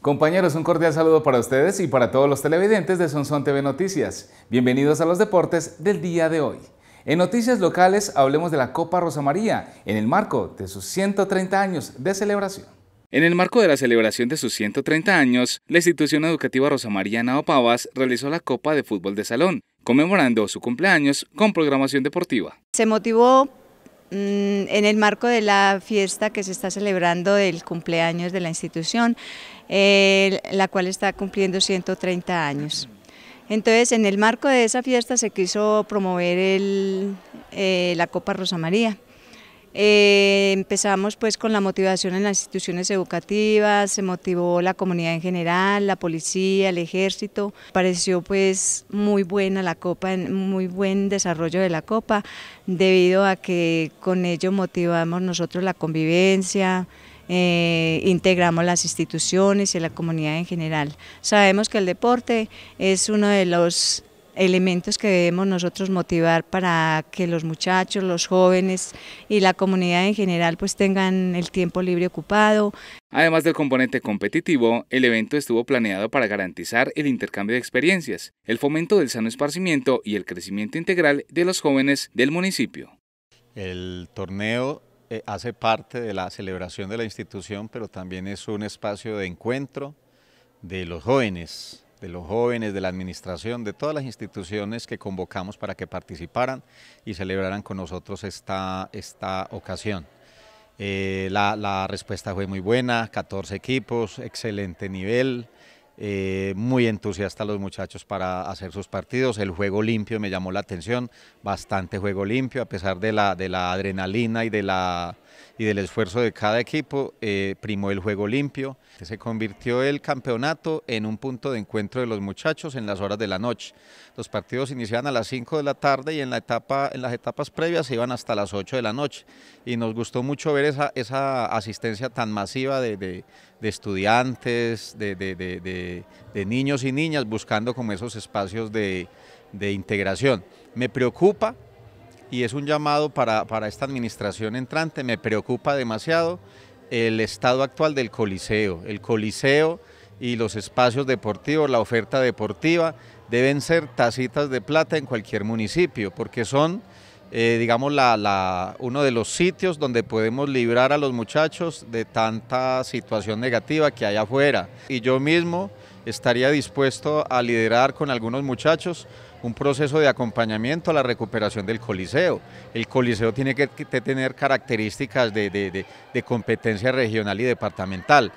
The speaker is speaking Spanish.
Compañeros, un cordial saludo para ustedes y para todos los televidentes de Sonson TV Noticias. Bienvenidos a los deportes del día de hoy. En noticias locales hablemos de la Copa Rosa María en el marco de sus 130 años de celebración. En el marco de la celebración de sus 130 años, la institución educativa Rosa María Pavas realizó la Copa de Fútbol de Salón, conmemorando su cumpleaños con programación deportiva. Se motivó Mm, en el marco de la fiesta que se está celebrando del cumpleaños de la institución, la cual está cumpliendo 130 años. Entonces, en el marco de esa fiesta se quiso promover el, eh, la Copa Rosa María. Eh, empezamos pues con la motivación en las instituciones educativas, se motivó la comunidad en general, la policía, el ejército. Pareció pues muy buena la copa, muy buen desarrollo de la copa, debido a que con ello motivamos nosotros la convivencia, eh, integramos las instituciones y la comunidad en general. Sabemos que el deporte es uno de los elementos que debemos nosotros motivar para que los muchachos, los jóvenes y la comunidad en general pues tengan el tiempo libre ocupado. Además del componente competitivo, el evento estuvo planeado para garantizar el intercambio de experiencias, el fomento del sano esparcimiento y el crecimiento integral de los jóvenes del municipio. El torneo eh, hace parte de la celebración de la institución, pero también es un espacio de encuentro de los jóvenes, de los jóvenes, de la administración, de todas las instituciones que convocamos para que participaran y celebraran con nosotros esta, esta ocasión. Eh, la, la respuesta fue muy buena, 14 equipos, excelente nivel. Eh, muy entusiastas los muchachos para hacer sus partidos. El juego limpio me llamó la atención, bastante juego limpio, a pesar de la, de la adrenalina y, de la, y del esfuerzo de cada equipo, eh, primó el juego limpio. Se convirtió el campeonato en un punto de encuentro de los muchachos en las horas de la noche. Los partidos iniciaban a las 5 de la tarde y en, la etapa, en las etapas previas se iban hasta las 8 de la noche. Y nos gustó mucho ver esa, esa asistencia tan masiva de de estudiantes, de, niños y niñas, buscando como esos espacios de, integración. Me preocupa, y es un llamado para, para, esta administración entrante, me preocupa demasiado el estado actual del coliseo. El coliseo y los espacios deportivos, la oferta deportiva, deben ser tacitas de plata en cualquier municipio, porque son eh, digamos, la, uno de los sitios donde podemos librar a los muchachos de tanta situación negativa que hay afuera. Y yo mismo estaría dispuesto a liderar con algunos muchachos un proceso de acompañamiento a la recuperación del coliseo. El coliseo tiene que tener características de competencia regional y departamental.